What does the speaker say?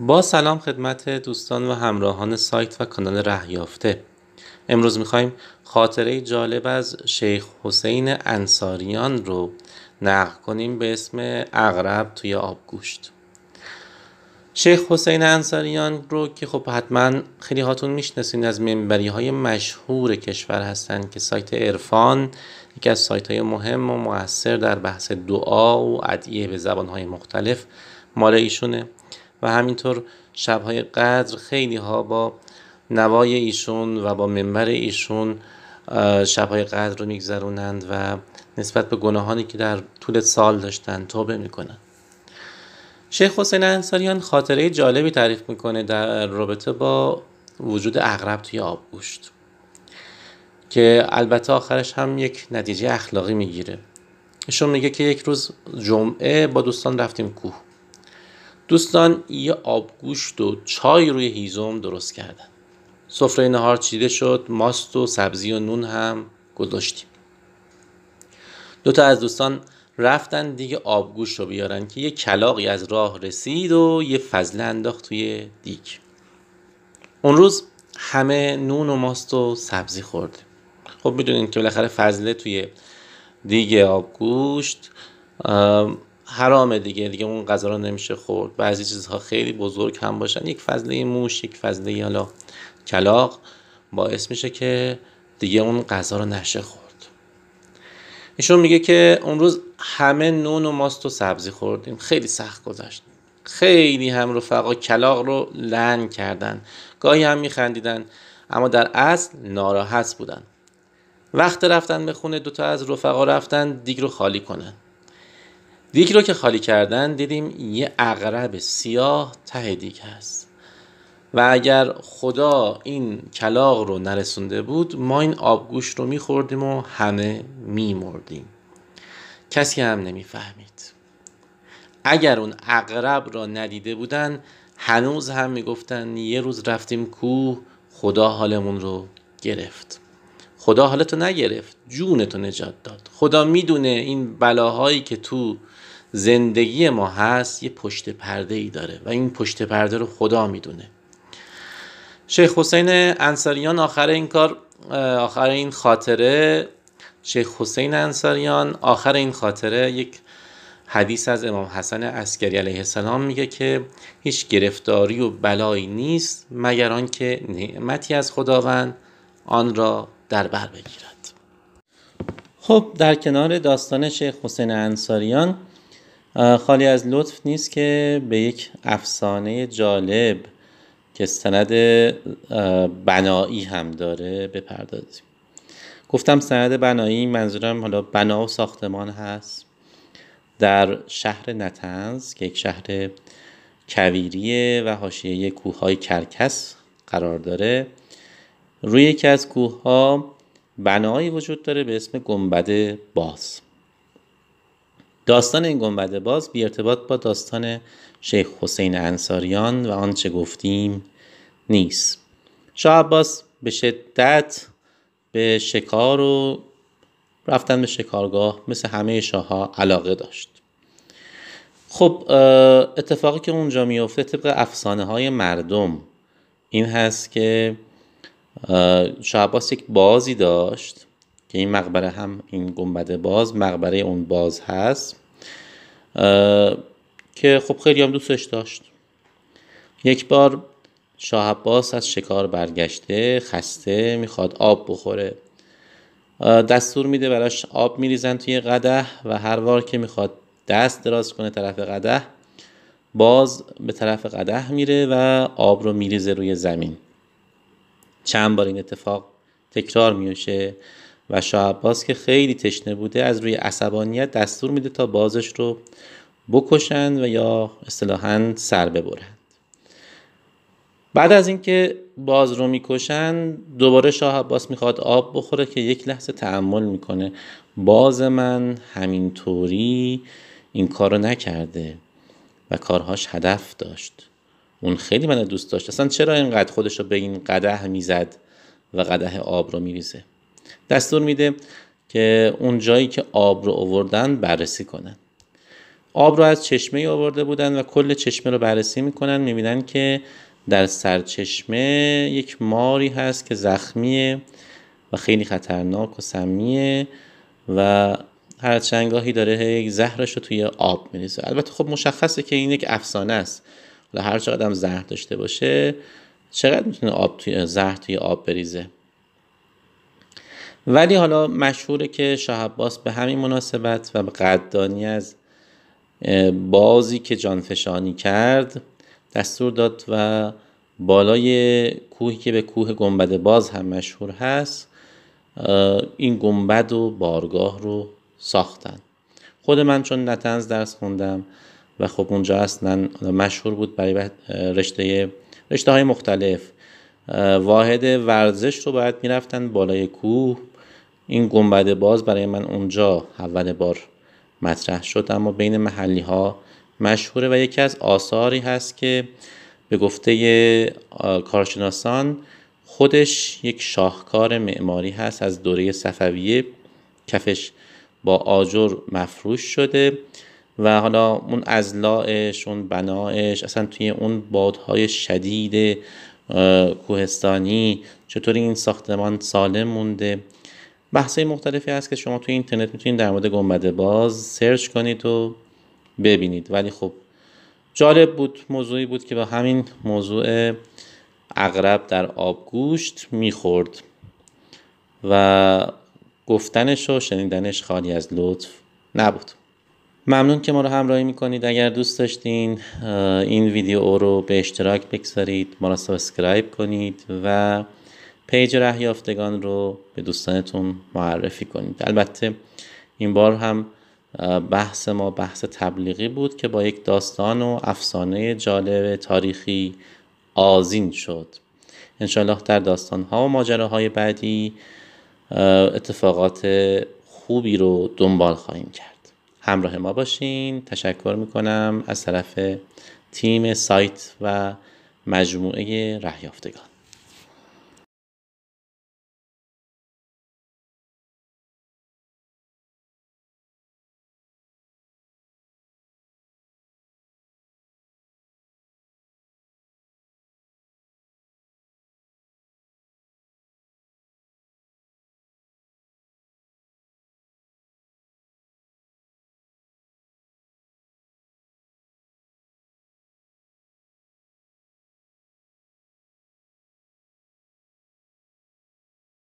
با سلام خدمت دوستان و همراهان سایت و کانال رهیافته امروز میخوایم خاطره جالب از شیخ حسین انصاریان رو نقل کنیم به اسم اغرب توی آبگوشت شیخ حسین انصاریان رو که خب حتما خیلی هاتون میشناسین از منبری های مشهور کشور هستند که سایت عرفان یکی از سایت های مهم و موثر در بحث دعا و ادعیه به زبان های مختلف مال ایشونه و همینطور شبهای قدر خیلی ها با نوای ایشون و با منبر ایشون شبهای قدر رو میگذرونند و نسبت به گناهانی که در طول سال داشتن توبه میکنند. شیخ حسین انصاریان خاطره جالبی تعریف میکنه در رابطه با وجود اغرب توی آب آبگوشت که البته آخرش هم یک نتیجه اخلاقی میگیره ایشون میگه که یک روز جمعه با دوستان رفتیم کوه دوستان یه آبگوشت و چای روی هیزم درست کردن سفره نهار چیده شد ماست و سبزی و نون هم گذاشتیم تا از دوستان رفتن دیگه آبگوشت رو بیارن که یه کلاقی از راه رسید و یه فضله انداخت توی دیگ اون روز همه نون و ماست و سبزی خورد خب میدونین که بالاخره فضله توی دیگه آبگوشت حرام دیگه دیگه اون غذا رو نمیشه خورد بعضی چیزها خیلی بزرگ هم باشن یک فضله موش یک فضله حالا کلاق باعث میشه که دیگه اون غذا رو نشه خورد ایشون میگه که اون روز همه نون و ماست و سبزی خوردیم خیلی سخت گذشت خیلی هم رفقا کلاق رو لن کردن گاهی هم میخندیدن اما در اصل ناراحت بودن وقت رفتن به خونه دوتا از رفقا رفتن دیگ رو خالی کنن دیگ رو که خالی کردن دیدیم یه اغرب سیاه ته دیگ هست و اگر خدا این کلاغ رو نرسونده بود ما این آبگوش رو میخوردیم و همه میمردیم کسی هم نمیفهمید اگر اون اقرب را ندیده بودن هنوز هم میگفتن یه روز رفتیم کوه خدا حالمون رو گرفت خدا حالتو نگرفت جونتو نجات داد خدا میدونه این بلاهایی که تو زندگی ما هست یه پشت پرده ای داره و این پشت پرده رو خدا میدونه شیخ حسین انصاریان آخر این کار آخر این خاطره شیخ حسین انصاریان آخر این خاطره یک حدیث از امام حسن عسکری علیه السلام میگه که هیچ گرفتاری و بلایی نیست مگر آنکه نعمتی از خداوند آن را در بر بگیرد خب در کنار داستان شیخ حسین انصاریان خالی از لطف نیست که به یک افسانه جالب که سند بنایی هم داره بپردازیم گفتم سند بنایی منظورم حالا بنا و ساختمان هست در شهر نتنز که یک شهر کویریه و حاشیه کوههای کرکس قرار داره روی یکی از کوه ها بنایی وجود داره به اسم گنبد باز داستان این گنبد باز بی ارتباط با داستان شیخ حسین انصاریان و آنچه گفتیم نیست شاه عباس به شدت به شکار و رفتن به شکارگاه مثل همه شاه ها علاقه داشت خب اتفاقی که اونجا میفته طبق افسانه های مردم این هست که شعباس یک بازی داشت که این مقبره هم این گنبد باز مقبره اون باز هست که خب خیلی هم دوستش داشت یک بار شاه عباس از شکار برگشته خسته میخواد آب بخوره دستور میده براش آب میریزن توی قده و هر بار که میخواد دست دراز کنه طرف قده باز به طرف قده میره و آب رو میریزه روی زمین چند بار این اتفاق تکرار میشه و شاه عباس که خیلی تشنه بوده از روی عصبانیت دستور میده تا بازش رو بکشند و یا اصطلاحا سر ببرند بعد از اینکه باز رو میکشند دوباره شاه عباس میخواد آب بخوره که یک لحظه تعمل میکنه باز من همینطوری این کار رو نکرده و کارهاش هدف داشت اون خیلی من دوست داشت اصلا چرا اینقدر خودش رو به این قده میزد و قده آب رو میریزه دستور میده که اون جایی که آب رو آوردن بررسی کنن آب رو از چشمه آورده بودن و کل چشمه رو بررسی میکنن میبینن که در سرچشمه یک ماری هست که زخمیه و خیلی خطرناک و سمیه و هر چنگاهی داره یک زهرش رو توی آب میریزه البته خب مشخصه که این یک افسانه است حالا هر چقدر هم زهر داشته باشه چقدر میتونه آب توی زهر توی آب بریزه ولی حالا مشهوره که شاه عباس به همین مناسبت و به قدردانی از بازی که جانفشانی کرد دستور داد و بالای کوهی که به کوه گنبد باز هم مشهور هست این گنبد و بارگاه رو ساختن خود من چون نتنز درس خوندم و خب اونجا اصلا مشهور بود برای رشته رشته های مختلف واحد ورزش رو باید میرفتن بالای کوه این گنبد باز برای من اونجا اول بار مطرح شد اما بین محلی ها مشهوره و یکی از آثاری هست که به گفته کارشناسان خودش یک شاهکار معماری هست از دوره صفویه کفش با آجر مفروش شده و حالا اون ازلاعش اون بناش اصلا توی اون بادهای شدید کوهستانی چطوری این ساختمان سالم مونده بحث مختلفی هست که شما توی اینترنت میتونید در مورد گنبد باز سرچ کنید و ببینید ولی خب جالب بود موضوعی بود که با همین موضوع اغرب در آبگوشت میخورد و گفتنش و شنیدنش خالی از لطف نبود ممنون که ما رو همراهی میکنید اگر دوست داشتین این ویدیو رو به اشتراک بگذارید ما رو سابسکرایب کنید و پیج رهیافتگان رو به دوستانتون معرفی کنید البته این بار هم بحث ما بحث تبلیغی بود که با یک داستان و افسانه جالب تاریخی آزین شد انشالله در داستان ها و ماجره های بعدی اتفاقات خوبی رو دنبال خواهیم کرد همراه ما باشین تشکر میکنم از طرف تیم سایت و مجموعه رهیافتگان